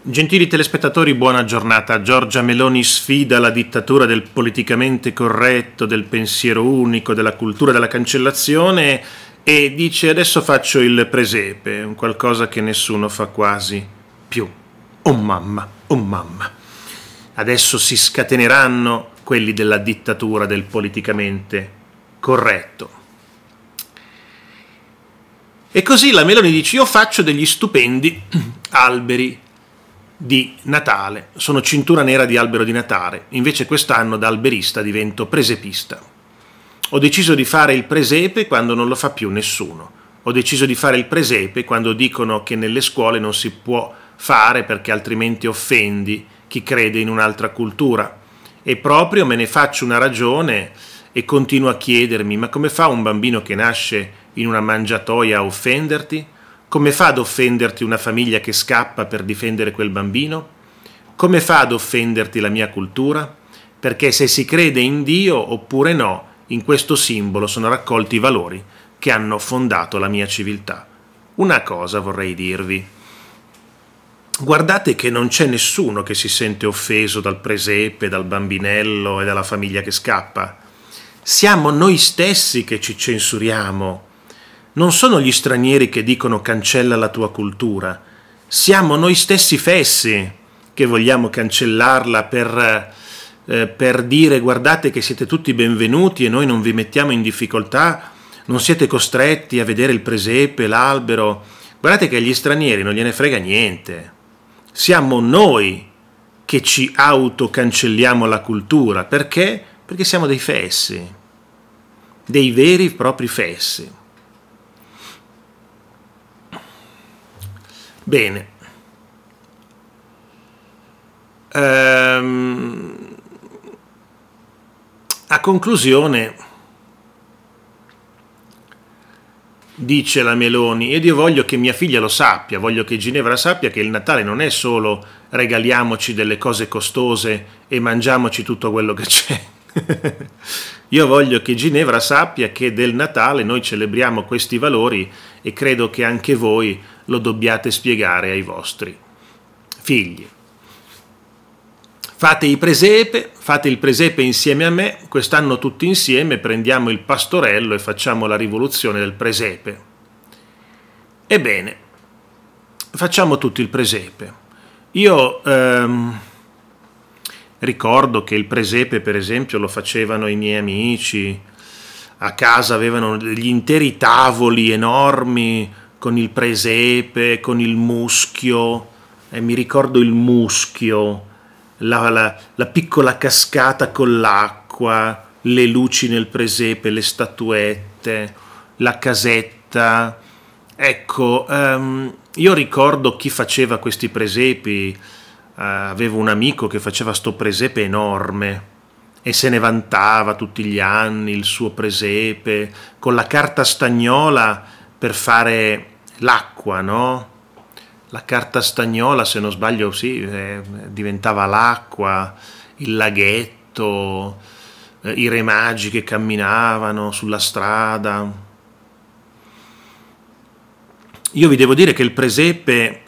Gentili telespettatori, buona giornata. Giorgia Meloni sfida la dittatura del politicamente corretto, del pensiero unico, della cultura della cancellazione e dice adesso faccio il presepe, un qualcosa che nessuno fa quasi più. Oh mamma, oh mamma. Adesso si scateneranno quelli della dittatura del politicamente corretto. E così la Meloni dice io faccio degli stupendi alberi di Natale, sono cintura nera di albero di Natale, invece quest'anno da alberista divento presepista. Ho deciso di fare il presepe quando non lo fa più nessuno. Ho deciso di fare il presepe quando dicono che nelle scuole non si può fare perché altrimenti offendi chi crede in un'altra cultura. E proprio me ne faccio una ragione e continuo a chiedermi ma come fa un bambino che nasce in una mangiatoia a offenderti? Come fa ad offenderti una famiglia che scappa per difendere quel bambino? Come fa ad offenderti la mia cultura? Perché se si crede in Dio oppure no, in questo simbolo sono raccolti i valori che hanno fondato la mia civiltà. Una cosa vorrei dirvi. Guardate che non c'è nessuno che si sente offeso dal presepe, dal bambinello e dalla famiglia che scappa. Siamo noi stessi che ci censuriamo non sono gli stranieri che dicono cancella la tua cultura, siamo noi stessi fessi che vogliamo cancellarla per, eh, per dire guardate che siete tutti benvenuti e noi non vi mettiamo in difficoltà, non siete costretti a vedere il presepe, l'albero, guardate che agli stranieri non gliene frega niente, siamo noi che ci autocancelliamo la cultura, perché? Perché siamo dei fessi, dei veri e propri fessi. Bene. Ehm, a conclusione dice la Meloni ed io voglio che mia figlia lo sappia, voglio che Ginevra sappia che il Natale non è solo regaliamoci delle cose costose e mangiamoci tutto quello che c'è. Io voglio che Ginevra sappia che del Natale noi celebriamo questi valori e credo che anche voi lo dobbiate spiegare ai vostri figli. Fate i presepe, fate il presepe insieme a me, quest'anno tutti insieme prendiamo il pastorello e facciamo la rivoluzione del presepe. Ebbene, facciamo tutti il presepe. Io ehm, ricordo che il presepe, per esempio, lo facevano i miei amici, a casa avevano degli interi tavoli enormi con il presepe, con il muschio, eh, mi ricordo il muschio, la, la, la piccola cascata con l'acqua, le luci nel presepe, le statuette, la casetta. Ecco, um, io ricordo chi faceva questi presepi. Uh, avevo un amico che faceva sto presepe enorme e se ne vantava tutti gli anni il suo presepe con la carta stagnola per fare l'acqua, no? La carta stagnola, se non sbaglio, sì, eh, diventava l'acqua, il laghetto, eh, i re magi che camminavano sulla strada. Io vi devo dire che il presepe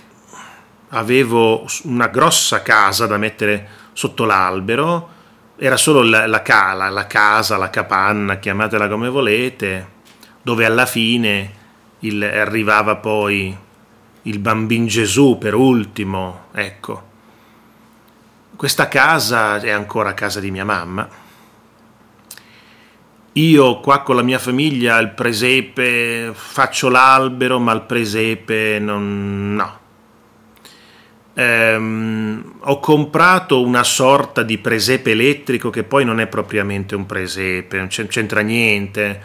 avevo una grossa casa da mettere sotto l'albero, era solo la, la, cala, la casa, la capanna, chiamatela come volete, dove alla fine il, arrivava poi il bambino Gesù per ultimo, ecco. Questa casa è ancora casa di mia mamma. Io qua con la mia famiglia il presepe faccio l'albero, ma il presepe non... no. Ehm, ho comprato una sorta di presepe elettrico che poi non è propriamente un presepe, non c'entra niente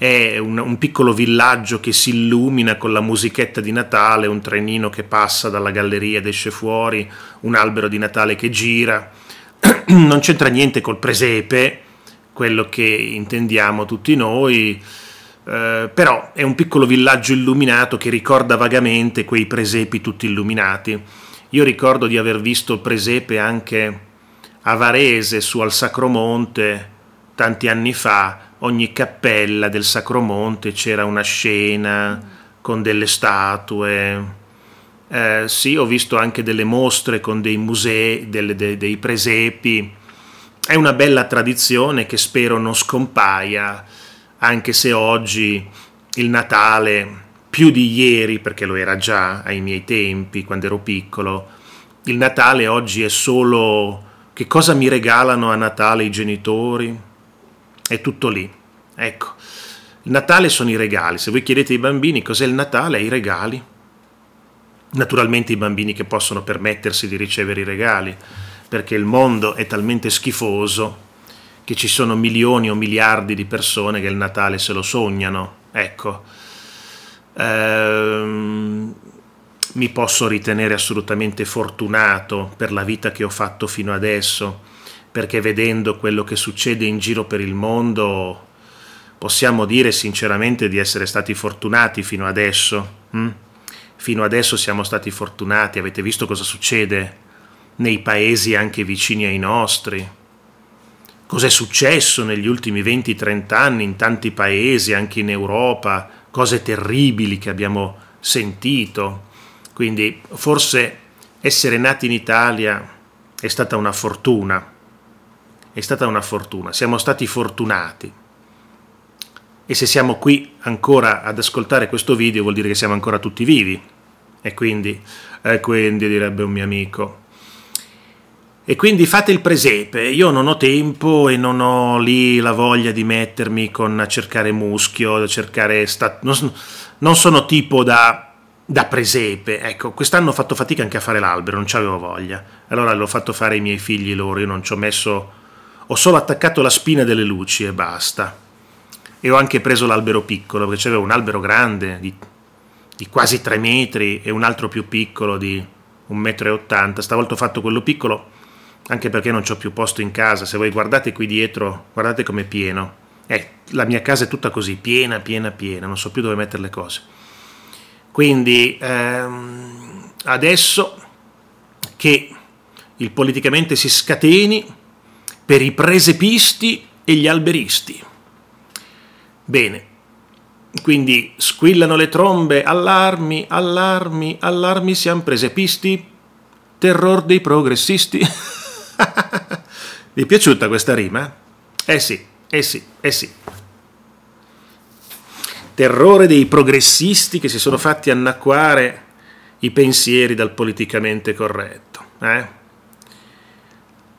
è un, un, piccolo villaggio che si illumina con la musichetta di Natale, un trenino che passa dalla galleria ed esce fuori, un albero di Natale che gira. non c'entra niente col presepe, quello che intendiamo tutti noi. Eh, però è un piccolo villaggio illuminato che ricorda vagamente quei presepi tutti illuminati. Io ricordo di aver visto il presepe anche a Varese su al Sacromonte tanti anni fa ogni cappella del Sacro Monte c'era una scena con delle statue. Eh, sì, ho visto anche delle mostre con dei musei, delle, de, dei presepi. È una bella tradizione che spero non scompaia, anche se oggi il Natale, più di ieri, perché lo era già ai miei tempi, quando ero piccolo, il Natale oggi è solo che cosa mi regalano a Natale i genitori? è tutto lì. Ecco, il Natale sono i regali. Se voi chiedete ai bambini cos'è il Natale, è i regali. Naturalmente i bambini che possono permettersi di ricevere i regali, perché il mondo è talmente schifoso che ci sono milioni o miliardi di persone che il Natale se lo sognano. Ecco, ehm, mi posso ritenere assolutamente fortunato per la vita che ho fatto fino adesso perché vedendo quello che succede in giro per il mondo possiamo dire sinceramente di essere stati fortunati fino adesso. Hm? Fino adesso siamo stati fortunati, avete visto cosa succede nei paesi anche vicini ai nostri. Cos'è successo negli ultimi 20-30 anni in tanti paesi, anche in Europa, cose terribili che abbiamo sentito. Quindi forse essere nati in Italia è stata una fortuna, è stata una fortuna, siamo stati fortunati. E se siamo qui ancora ad ascoltare questo video vuol dire che siamo ancora tutti vivi. E quindi, e quindi direbbe un mio amico. E quindi fate il presepe, io non ho tempo e non ho lì la voglia di mettermi con a cercare muschio, a cercare... Stat- non, sono, non sono tipo da da presepe. Ecco, quest'anno ho fatto fatica anche a fare l'albero, non ci avevo voglia. Allora l'ho fatto fare i miei figli loro, io non ci ho messo ho solo attaccato la spina delle luci e basta. E ho anche preso l'albero piccolo, perché c'era un albero grande di, di quasi 3 metri e un altro più piccolo di 1,80 m. Stavolta ho fatto quello piccolo anche perché non ci ho più posto in casa. Se voi guardate qui dietro, guardate com'è pieno. Eh, la mia casa è tutta così, piena, piena, piena, non so più dove mettere le cose. Quindi ehm, adesso che il politicamente si scateni, per i presepisti e gli alberisti. Bene, quindi squillano le trombe, allarmi, allarmi, allarmi, siamo presepisti, terror dei progressisti. Vi è piaciuta questa rima? Eh sì, eh sì, eh sì. Terrore dei progressisti che si sono fatti annacquare i pensieri dal politicamente corretto. Eh?